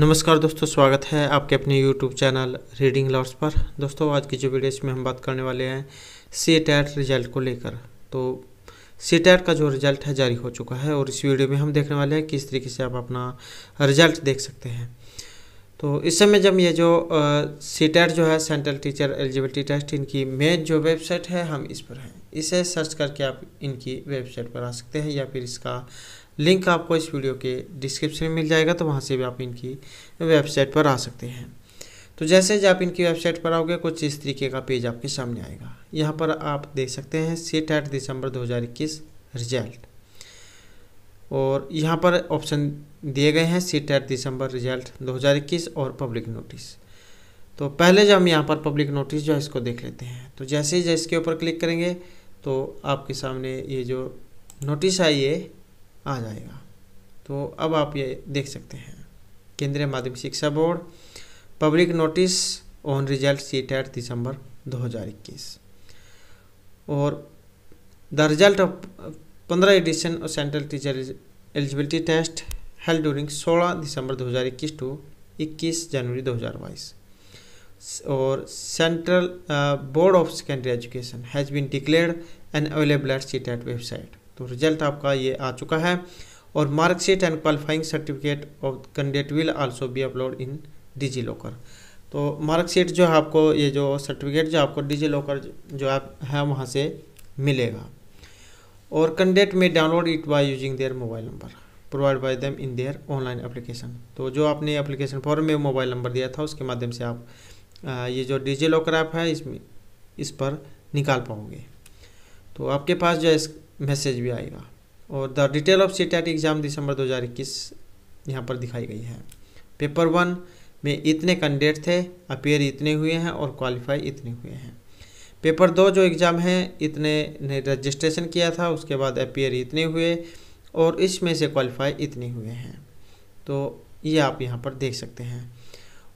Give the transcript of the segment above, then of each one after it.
नमस्कार दोस्तों स्वागत है आपके अपने यूट्यूब चैनल रीडिंग लॉर्स पर दोस्तों आज की जो वीडियो इसमें हम बात करने वाले हैं सी टैट रिजल्ट को लेकर तो सी टैट का जो रिजल्ट है जारी हो चुका है और इस वीडियो में हम देखने वाले हैं किस तरीके से आप अपना रिजल्ट देख सकते हैं तो इस समय जब ये जो सी टैट जो है सेंट्रल टीचर एलिजिबिलिटी टेस्ट इनकी मेन जो वेबसाइट है हम इस पर हैं इसे सर्च करके आप इनकी वेबसाइट पर आ सकते हैं या फिर इसका लिंक आपको इस वीडियो के डिस्क्रिप्शन में मिल जाएगा तो वहाँ से भी आप इनकी वेबसाइट पर आ सकते हैं तो जैसे आप इनकी वेबसाइट पर आओगे कुछ इस तरीके का पेज आपके सामने आएगा यहाँ पर आप देख सकते हैं सीट एट दिसंबर 2021 रिजल्ट और यहाँ पर ऑप्शन दिए गए हैं सीट एट दिसंबर रिजल्ट 2021 और पब्लिक नोटिस तो पहले जब हम यहाँ पर पब्लिक नोटिस जो है इसको देख लेते हैं तो जैसे ही इसके ऊपर क्लिक करेंगे तो आपके सामने ये जो नोटिस है ये आ जाएगा तो अब आप ये देख सकते हैं केंद्रीय माध्यमिक शिक्षा board public notice on result CTET December 2021 और द रिजल्ट ऑफ पंद्रह एडिशन और central teacher eligibility test held during 16 December 2021 to 21 January 2022 और central board of secondary education has been been and available at C website तो result आपका ये आ चुका है और marksheet and qualifying certificate of candidate will also be upload in DigiLocker तो marksheet जो है आपको ये जो सर्टिफिकेट जो आपको डिजी लॉकर जो आप है वहाँ से मिलेगा और candidate may download it by using their mobile number provide by them in their online application तो जो आपने एप्लीकेशन फॉर्म में मोबाइल नंबर दिया था उसके माध्यम से आप ये जो डिजी लॉकर ऐप है इसमें इस पर निकाल पाओगे तो आपके पास जो मैसेज भी आएगा और the detail of C exam December 2021 यहाँ पर दिखाई गई है पेपर वन में इतने कैंडिडेट थे अपेयर इतने हुए हैं और क्वालिफाई इतने हुए हैं पेपर दो जो एग्ज़ाम है इतने ने रजिस्ट्रेशन किया था उसके बाद अपेयर इतने हुए और इसमें से क्वालिफाई इतने हुए हैं तो ये आप यहाँ पर देख सकते हैं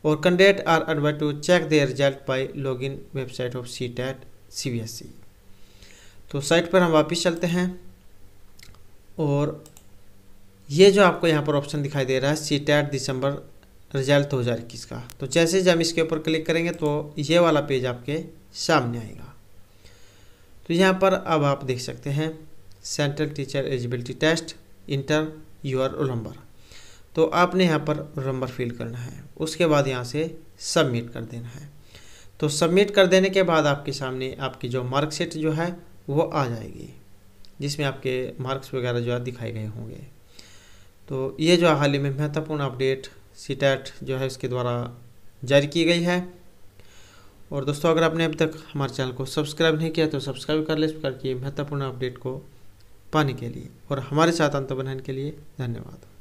और check candidates result advised log in website of CTET C B S E तो साइट पर हम वापस चलते हैं और ये जो आपको यहाँ पर ऑप्शन दिखाई दे रहा है सी टैट दिसंबर रिजल्ट दो हज़ार इक्कीस का तो जैसे जब हम इसके ऊपर क्लिक करेंगे तो ये वाला पेज आपके सामने आएगा तो यहाँ पर अब आप देख सकते हैं central teacher eligibility test enter your number तो आपने यहाँ पर नंबर फिल करना है उसके बाद यहाँ से सबमिट कर देना है तो सबमिट कर देने के बाद आपके सामने आपकी जो मार्कशीट जो है वो आ जाएगी जिसमें आपके मार्क्स वगैरह जो है दिखाए गए होंगे तो ये जो हाल ही में महत्वपूर्ण अपडेट सीटेट जो है उसके द्वारा जारी की गई है और दोस्तों अगर आपने अब तक हमारे चैनल को सब्सक्राइब नहीं किया तो सब्सक्राइब कर ले इस प्रकार की महत्वपूर्ण अपडेट को पाने के लिए और हमारे साथ अंत बनने के लिए धन्यवाद